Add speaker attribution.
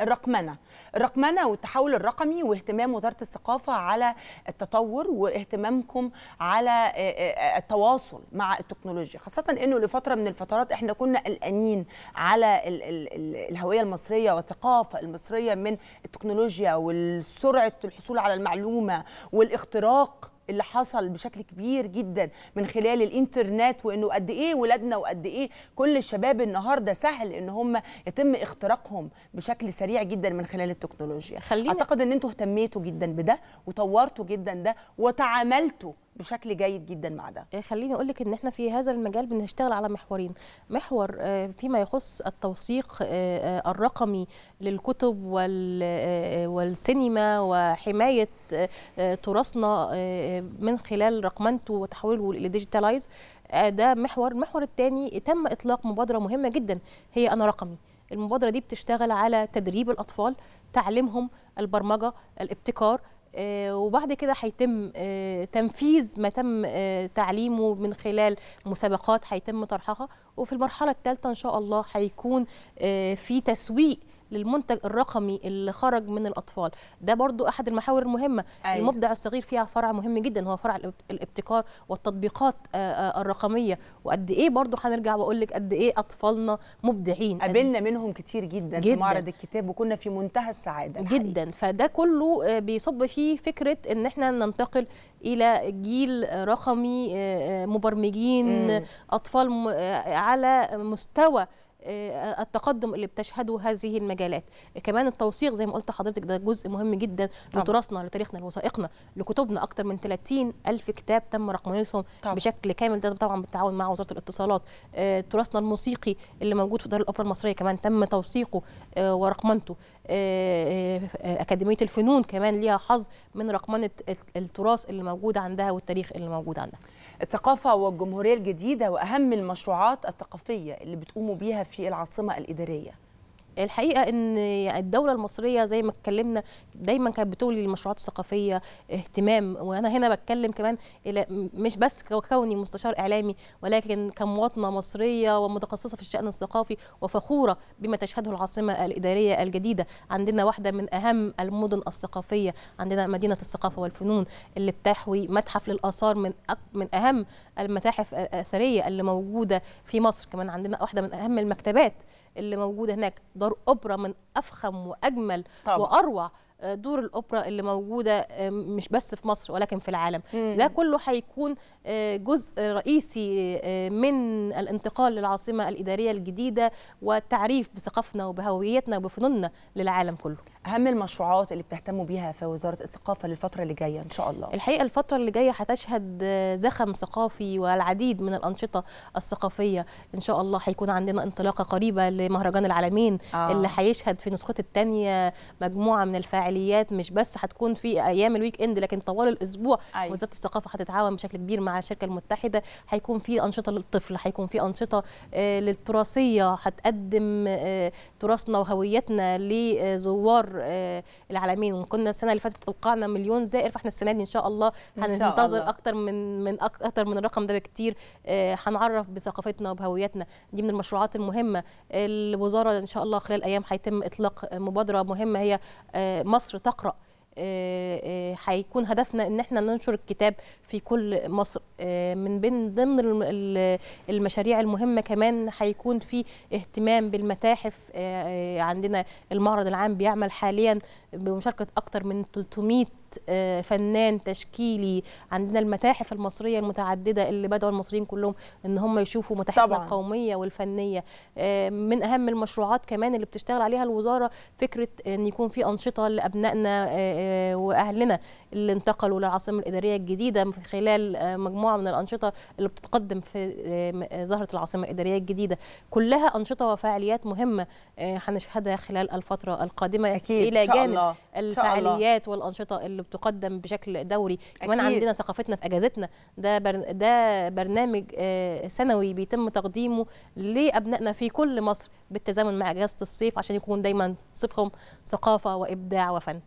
Speaker 1: الرقمنه الرقمنه والتحول الرقمي واهتمام وزاره الثقافه على التطور واهتمامكم على آه، آه، آه، التواصل مع التكنولوجيا خاصه انه لفتره من الفترات احنا كنا قلقانين على ال ال ال الهويه المصريه والثقافه المصريه من التكنولوجيا وسرعه الحصول على المعلومه والاختراق اللي حصل بشكل كبير جدا من خلال الانترنت وانه قد ايه ولادنا وقد ايه كل الشباب النهارده سهل ان هم يتم اختراقهم بشكل سريع جدا من خلال التكنولوجيا خلينا اعتقد ان انتوا اهتميتوا جدا بده وطورتوا جدا ده
Speaker 2: وتعاملتوا بشكل جيد جدا مع ده آه، خليني اقول لك ان احنا في هذا المجال بنشتغل على محورين محور آه، فيما يخص التوثيق آه، الرقمي للكتب والسينما وحمايه تراثنا من خلال رقمنته وتحويله لديجيتالايز ده محور المحور الثاني تم اطلاق مبادره مهمه جدا هي انا رقمي المبادره دي بتشتغل على تدريب الاطفال تعليمهم البرمجه الابتكار آه، وبعد كده هيتم آه، تنفيذ ما تم آه، تعليمه من خلال مسابقات هيتم طرحها وفي المرحله الثالثه ان شاء الله هيكون في تسويق للمنتج الرقمي اللي خرج من الاطفال ده برضو احد المحاور المهمه أيه. المبدع الصغير فيها فرع مهم جدا هو فرع الابتكار والتطبيقات آه، آه، الرقميه وقد ايه برضو هنرجع واقول لك قد ايه اطفالنا مبدعين قابلنا منهم كتير جدا, جداً. في معرض الكتاب وكنا في منتهى السعاده جدا فده كله آه، بيصب فيه فكره ان احنا ننتقل الى جيل رقمي مبرمجين م. اطفال على مستوى آه، التقدم اللي بتشهده هذه المجالات كمان التوثيق زي ما قلت لحضرتك ده جزء مهم جدا لتراثنا لتاريخنا لوثائقنا لكتبنا اكتر من 30 الف كتاب تم رقمنتهم بشكل كامل ده طبعا بالتعاون مع وزاره الاتصالات آه، تراثنا الموسيقي اللي موجود في دار الاوبرا المصريه كمان تم توثيقه آه، ورقمنته اكاديميه الفنون كمان ليها حظ من رقمنه التراث اللي موجود عندها والتاريخ اللي موجود عندها الثقافة والجمهورية الجديدة وأهم المشروعات الثقافية اللي بتقوموا بيها في العاصمة الإدارية الحقيقه ان الدوله المصريه زي ما اتكلمنا دايما كانت بتولي المشروعات الثقافيه اهتمام وانا هنا بتكلم كمان الى مش بس كوني مستشار اعلامي ولكن كمواطنه مصريه ومتخصصه في الشان الثقافي وفخوره بما تشهده العاصمه الاداريه الجديده عندنا واحده من اهم المدن الثقافيه عندنا مدينه الثقافه والفنون اللي بتحوي متحف للاثار من من اهم المتاحف الاثريه اللي موجوده في مصر كمان عندنا واحده من اهم المكتبات اللي موجوده هناك اوبرا من افخم واجمل طبعا. واروع آه، دور الاوبرا اللي موجوده آه، مش بس في مصر ولكن في العالم مم. ده كله هيكون آه، جزء رئيسي من الانتقال للعاصمه الاداريه الجديده والتعريف بثقافتنا وبهويتنا وبفنوننا للعالم كله اهم المشروعات اللي بتهتموا بيها في وزاره الثقافه للفتره اللي جايه ان شاء الله الحقيقه الفتره اللي جايه هتشهد زخم ثقافي والعديد من الانشطه الثقافيه ان شاء الله هيكون عندنا انطلاقه قريبه لمهرجان العالمين آه. اللي هيشهد في نسخته الثانيه مجموعه من الفاعلين فعاليات مش بس هتكون في ايام الويك اند لكن طوال الاسبوع أيوة. وزاره الثقافه هتتعاون بشكل كبير مع الشركه المتحده هيكون في انشطه للطفل هيكون في انشطه آه، للتراثيه هتقدم آه، تراثنا وهويتنا لزوار آه، العالمين وكنا السنه اللي فاتت توقعنا مليون زائر فاحنا السنه دي ان شاء الله هننتظر اكتر من من اكتر من الرقم ده بكتير هنعرف بثقافتنا وبهويتنا دي من المشروعات المهمه الوزاره ان شاء الله خلال ايام هيتم اطلاق مبادره مهمه هي مصر تقرأ آه، آه، هيكون هدفنا ان احنا ننشر الكتاب في كل مصر آه، من بين ضمن المشاريع المهمه كمان هيكون في اهتمام بالمتاحف عندنا المعرض العام بيعمل حاليا بمشاركه اكثر من 300 آه، فنان تشكيلي عندنا المتاحف المصريه المتعدده اللي بدعو المصريين كلهم ان هم يشوفوا متاحفنا القوميه والفنيه آه، من اهم المشروعات كمان اللي بتشتغل عليها الوزاره فكره ان يكون في انشطه لابنائنا آه، واهلنا اللي انتقلوا للعاصمه الاداريه الجديده في خلال آه، مجموعه من الانشطه اللي بتتقدم في آه، زهره العاصمه الاداريه الجديده كلها انشطه وفعاليات مهمه آه، هنشهدها خلال الفتره القادمه أكيد. الى جانب الله. الفعاليات الله. والانشطه اللي بتقدم بشكل دوري كمان عندنا ثقافتنا في اجازتنا ده بر... ده برنامج سنوي بيتم تقديمه لابنائنا في كل مصر بالتزامن مع اجازه الصيف عشان يكون دايما صيفهم ثقافه وابداع وفن